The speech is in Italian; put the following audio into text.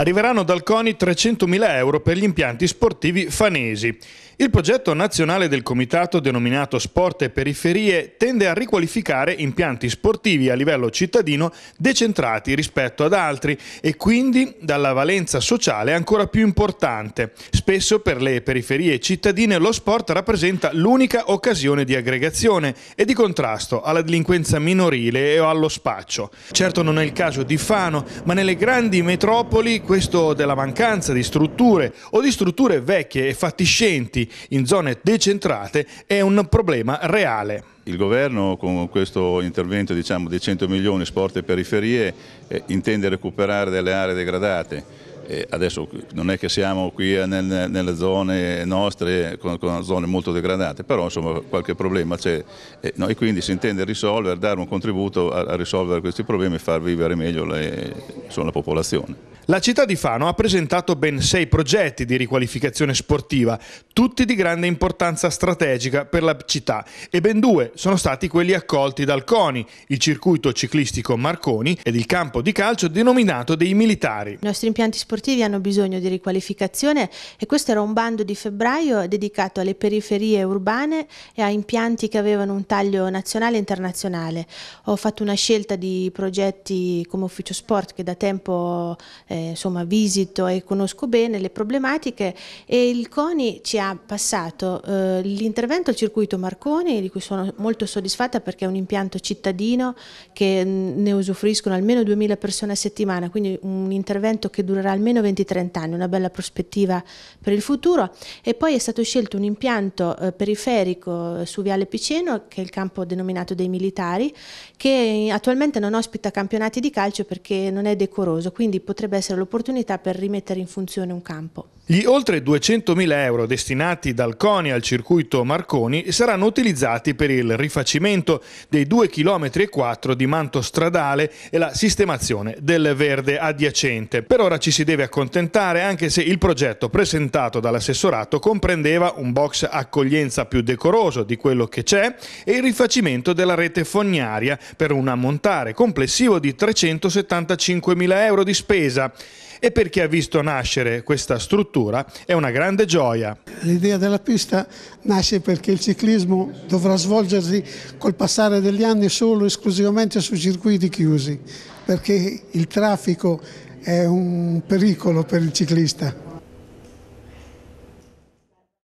Arriveranno dal CONI 300.000 euro per gli impianti sportivi fanesi. Il progetto nazionale del comitato denominato Sport e Periferie tende a riqualificare impianti sportivi a livello cittadino decentrati rispetto ad altri e quindi dalla valenza sociale ancora più importante. Spesso per le periferie cittadine lo sport rappresenta l'unica occasione di aggregazione e di contrasto alla delinquenza minorile e allo spaccio. Certo non è il caso di Fano, ma nelle grandi metropoli questo della mancanza di strutture o di strutture vecchie e fatiscenti in zone decentrate è un problema reale. Il governo con questo intervento diciamo, di 100 milioni sport e periferie eh, intende recuperare delle aree degradate adesso non è che siamo qui eh, nel, nelle zone nostre con, con, zone molto degradate, però insomma qualche problema c'è e, no, e quindi si intende risolvere, dare un contributo a, a risolvere questi problemi e far vivere meglio le, insomma, la popolazione. La città di Fano ha presentato ben sei progetti di riqualificazione sportiva, tutti di grande importanza strategica per la città e ben due sono stati quelli accolti dal CONI, il circuito ciclistico Marconi ed il campo di calcio denominato dei militari. I nostri impianti sportivi hanno bisogno di riqualificazione e questo era un bando di febbraio dedicato alle periferie urbane e a impianti che avevano un taglio nazionale e internazionale. Ho fatto una scelta di progetti come Ufficio Sport che da tempo eh, eh, insomma, visito e conosco bene le problematiche e il CONI ci ha passato eh, l'intervento al circuito Marconi, di cui sono molto soddisfatta perché è un impianto cittadino che mm, ne usufruiscono almeno 2000 persone a settimana, quindi un intervento che durerà almeno 20-30 anni, una bella prospettiva per il futuro. E poi è stato scelto un impianto eh, periferico eh, su Viale Piceno, che è il campo denominato dei militari, che attualmente non ospita campionati di calcio perché non è decoroso, quindi potrebbe essere l'opportunità per rimettere in funzione un campo. Gli oltre 200.000 euro destinati dal CONI al circuito Marconi saranno utilizzati per il rifacimento dei 2,4 km di manto stradale e la sistemazione del verde adiacente. Per ora ci si deve accontentare anche se il progetto presentato dall'assessorato comprendeva un box accoglienza più decoroso di quello che c'è e il rifacimento della rete fognaria per un ammontare complessivo di 375.000 euro di spesa e per chi ha visto nascere questa struttura è una grande gioia. L'idea della pista nasce perché il ciclismo dovrà svolgersi col passare degli anni solo esclusivamente su circuiti chiusi, perché il traffico è un pericolo per il ciclista.